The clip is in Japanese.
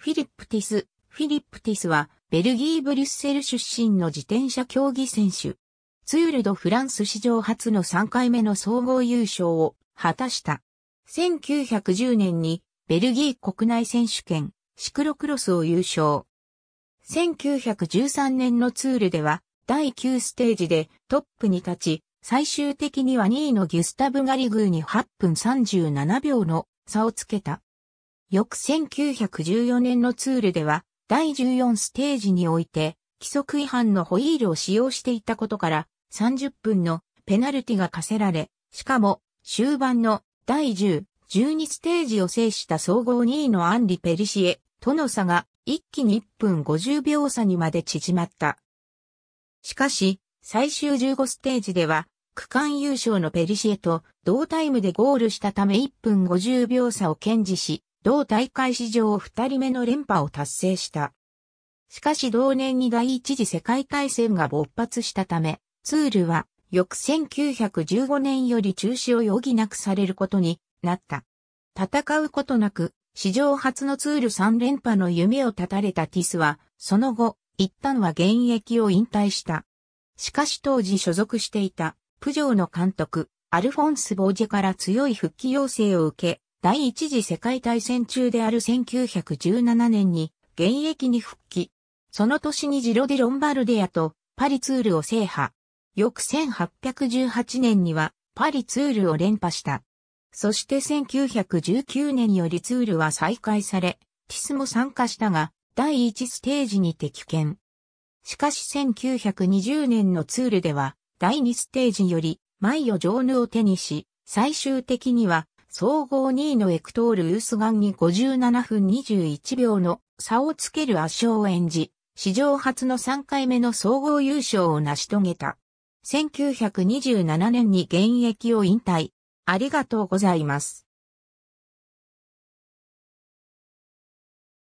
フィリップ・ティス。フィリップ・ティスは、ベルギー・ブリュッセル出身の自転車競技選手。ツール・ド・フランス史上初の3回目の総合優勝を果たした。1910年に、ベルギー国内選手権、シクロクロスを優勝。1913年のツールでは、第9ステージでトップに立ち、最終的には2位のギュスタブ・ガリグーに8分37秒の差をつけた。翌1914年のツールでは、第14ステージにおいて、規則違反のホイールを使用していたことから、30分のペナルティが課せられ、しかも、終盤の第10、12ステージを制した総合2位のアンリ・ペリシエとの差が一気に1分50秒差にまで縮まった。しかし、最終15ステージでは、区間優勝のペリシエと同タイムでゴールしたため1分50秒差を堅持し、同大会史上2人目の連覇を達成した。しかし同年に第一次世界大戦が勃発したため、ツールは翌1915年より中止を余儀なくされることになった。戦うことなく、史上初のツール3連覇の夢を絶たれたティスは、その後、一旦は現役を引退した。しかし当時所属していた、プジョーの監督、アルフォンス・ボージェから強い復帰要請を受け、第一次世界大戦中である1917年に現役に復帰。その年にジロディ・ロンバルディアとパリツールを制覇。翌1818年にはパリツールを連覇した。そして1919年よりツールは再開され、ティスも参加したが、第一ステージに敵見。しかし1920年のツールでは、第二ステージより、マイオ・ジョーヌを手にし、最終的には、総合2位のエクトール・ウースガンに57分21秒の差をつける圧勝を演じ、史上初の3回目の総合優勝を成し遂げた。1927年に現役を引退。ありがとうございます。